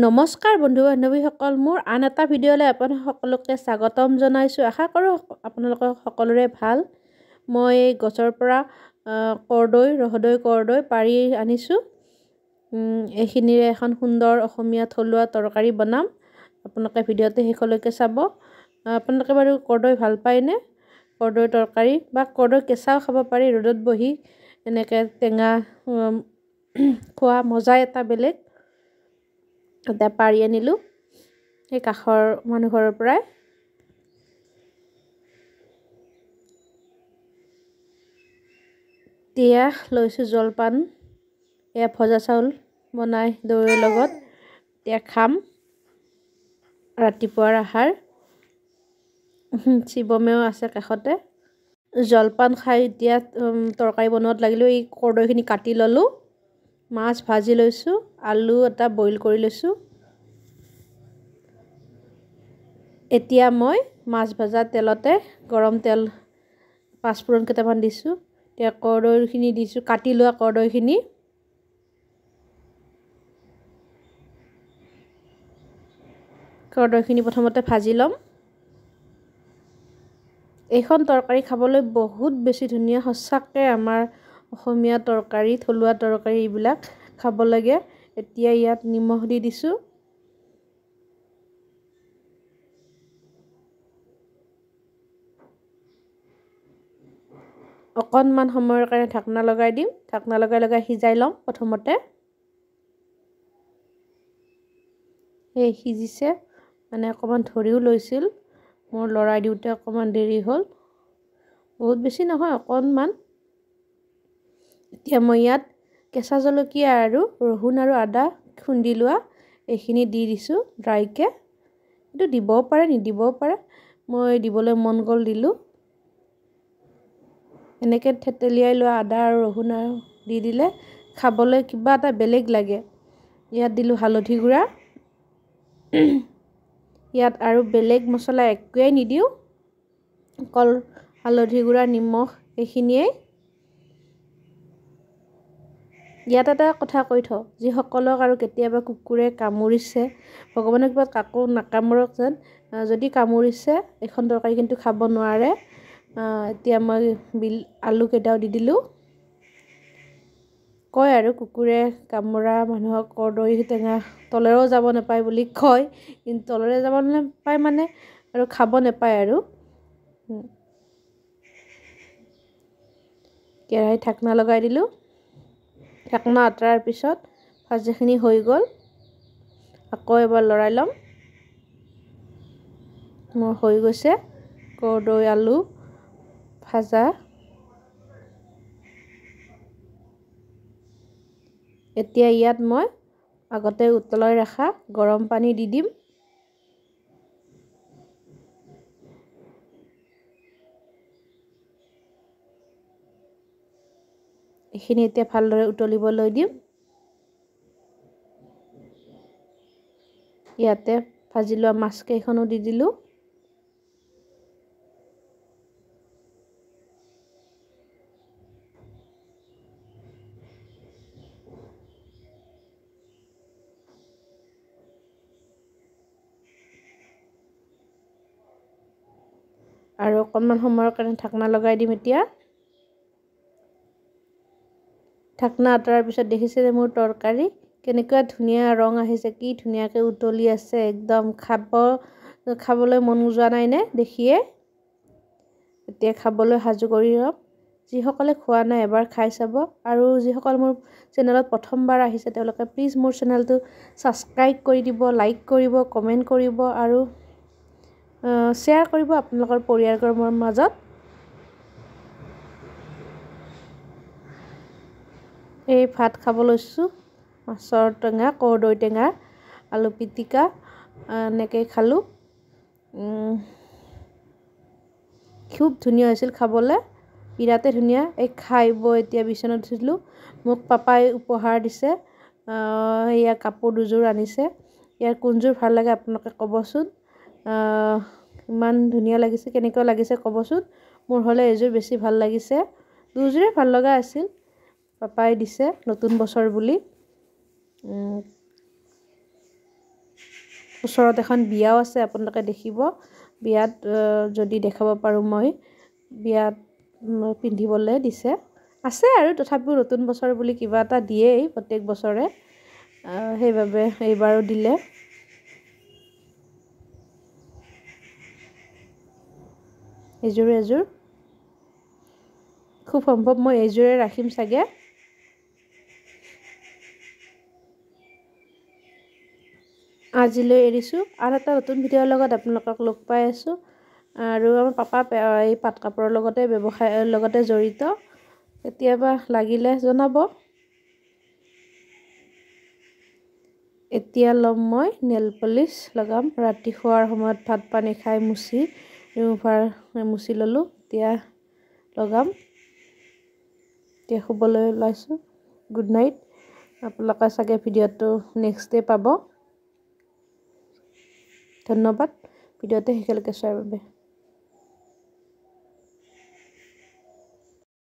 নমস্কাৰ বন্ধু বান্ধৱীসকল মোৰ আন এটা ভিডিঅ'লৈ আপোনাক সকলোকে স্বাগতম জনাইছোঁ আশা কৰোঁ আপোনালোকৰ সকলোৰে ভাল মই গছৰ পৰা কৰ্দৈ ৰহদৈ কৰ্দৈ পাৰি আনিছোঁ এইখিনিৰে এখন সুন্দৰ অসমীয়া থলুৱা তৰকাৰী বনাম আপোনালোকে ভিডিঅ'টো শেষলৈকে চাব আপোনালোকে বাৰু কৰ্দৈ ভাল পায়নে কৰ্দৈ তৰকাৰী বা কৰ্দৈ কেঁচাও খাব পাৰি ৰ'দত বহি এনেকৈ টেঙা খোৱা মজাই এটা বেলেগ এটা পাৰি আনিলোঁ এই কাষৰ মানুহঘৰৰ পৰাই এতিয়া লৈছোঁ জলপান এয়া ভজা চাউল বনাই দৈৰ লগত এতিয়া খাম ৰাতিপুৱাৰ আহাৰ শিৱমেও আছে কাষতে জলপান খাই এতিয়া তৰকাৰী বনোৱাত লাগিলোঁ এই কৰ্দৈখিনি কাটি ল'লোঁ মাছ ভাজি লৈছোঁ আলু এটা বইল কৰি লৈছোঁ এতিয়া মই মাছ ভজা তেলতে গৰম তেল পাঁচফোৰণ কেইটামান দিছোঁ এতিয়া কৰ্দৈখিনি দিছোঁ কাটি লোৱা কৰ্দৈখিনি কৰ্দৈখিনি প্ৰথমতে ভাজি ল'ম এইখন তৰকাৰী খাবলৈ বহুত বেছি ধুনীয়া সঁচাকৈ আমাৰ অসমীয়া তৰকাৰী থলুৱা তৰকাৰী এইবিলাক খাব লাগে এতিয়া ইয়াত নিমখ দি দিছোঁ অকণমান সময়ৰ কাৰণে ঢাকনা লগাই দিম ঢাকনা লগাই লগাই সিজাই ল'ম প্ৰথমতে সেই সিজিছে মানে অকণমান ধৰিও লৈছিল মোৰ লৰাই দিওঁতে অকণমান দেৰি হ'ল বহুত বেছি নহয় অকণমান এতিয়া মই ইয়াত কেঁচা জলকীয়া আৰু ৰহুন আৰু আদা খুন্দি লোৱা এইখিনি দি দিছোঁ ড্ৰাইকৈ এইটো দিব পাৰে নিদিব পাৰে মই দিবলৈ মন গ'ল দিলোঁ এনেকৈ থেতেলিয়াই লোৱা আদা আৰু ৰহুন আৰু দি দিলে খাবলৈ কিবা এটা বেলেগ লাগে ইয়াত দিলোঁ হালধি গুড়া ইয়াত আৰু বেলেগ মছলা একোৱেই নিদিওঁ অকল হালধি গুড়া নিমখ এইখিনিয়েই ইয়াত এটা কথা কৈ থওঁ যিসকলক আৰু কেতিয়াবা কুকুৰে কামুৰিছে ভগৱানে কিবা কাকো নাকামোৰক যেন যদি কামুৰিছে এইখন তৰকাৰী কিন্তু খাব নোৱাৰে এতিয়া মই বিল আলুকেইটাও দি দিলোঁ কয় আৰু কুকুৰে কামোৰা মানুহক কৰ্দৈ টেঙা তলেৰেও যাব নাপায় বুলি কয় কিন্তু তলেৰে যাব নাপায় মানে আৰু খাব নাপায় আৰু কেৰাহী ঢাকনা লগাই দিলোঁ ঢাকনা আঁতৰাৰ পিছত ভাজিখিনি হৈ গ'ল আকৌ এবাৰ লৰাই ল'ম মোৰ হৈ গৈছে কৰ্দৈ আলু ভাজা এতিয়া ইয়াত মই আগতে উতলাই ৰখা গৰম পানী দি দিম এইখিনি এতিয়া ভালদৰে উতলিবলৈ দিম ইয়াতে ভাজি লোৱা মাছকেইখনো দি দিলোঁ আৰু অকণমান সময়ৰ কাৰণে ঢাকনা লগাই দিম এতিয়া ঢাকনা আঁতৰাৰ পিছত দেখিছে যে মোৰ তৰকাৰী কেনেকুৱা ধুনীয়া ৰং আহিছে কি ধুনীয়াকৈ উতলি আছে একদম খাব খাবলৈ মন যোৱা নাইনে দেখিয়ে এতিয়া খাবলৈ সাজু কৰি ৰ'ম যিসকলে খোৱা নাই এবাৰ খাই চাব আৰু যিসকল মোৰ চেনেলত প্ৰথমবাৰ আহিছে তেওঁলোকে প্লিজ মোৰ চেনেলটো ছাবস্ক্ৰাইব কৰি দিব লাইক কৰিব কমেণ্ট কৰিব আৰু শ্বেয়াৰ কৰিব আপোনালোকৰ পৰিয়ালৰ মাজত এই ভাত খাব লৈছোঁ মাছৰ টেঙা কৰদৈ টেঙা আলু পিটিকা এনেকৈ খালোঁ খুব ধুনীয়া হৈছিল খাবলৈ বিৰাতে ধুনীয়া এই খাই বৈ এতিয়া বিচনাত উঠিলোঁ মোক পাপাই উপহাৰ দিছে ইয়াৰ কাপোৰ দুযোৰ আনিছে ইয়াৰ কোনযোৰ ভাল লাগে আপোনালোকে ক'বচোন ইমান ধুনীয়া লাগিছে কেনেকুৱা লাগিছে ক'বচোন মোৰ হ'লে এযোৰ বেছি ভাল লাগিছে দুযোৰে ভাল লগা আছিল পাপাই দিছে নতুন বছৰ বুলি ওচৰত এখন বিয়াও আছে আপোনালোকে দেখিব বিয়াত যদি দেখাব পাৰোঁ মই বিয়াত পিন্ধিবলৈ দিছে আছে আৰু তথাপিও নতুন বছৰ বুলি কিবা এটা দিয়েই প্ৰত্যেক বছৰে সেইবাবে এইবাৰো দিলে এযোৰ এযোৰ খুব সম্ভৱ মই এইযোৰে ৰাখিম চাগে আজিলৈ এৰিছোঁ আৰু এটা নতুন ভিডিঅ'ৰ লগত আপোনালোকক লগ পাই আছোঁ আৰু আমাৰ পাপা এই পাট কাপোৰৰ লগতে ব্যৱসায়ৰ লগতে জড়িত কেতিয়াবা লাগিলে জনাব এতিয়া ল'ম মই নেল পলিচ লগাম ৰাতি শোৱাৰ সময়ত ভাত পানী খাই মুচি ৰিমুভাৰ মুচি ল'লোঁ এতিয়া লগাম এতিয়া শুবলৈ ওলাইছোঁ গুড নাইট আপোনালোকে চাগে ভিডিঅ'টো নেক্সট ডে' পাব ধন্যবাদ ভিডিওটো শেষলৈকে চোৱাৰ বাবে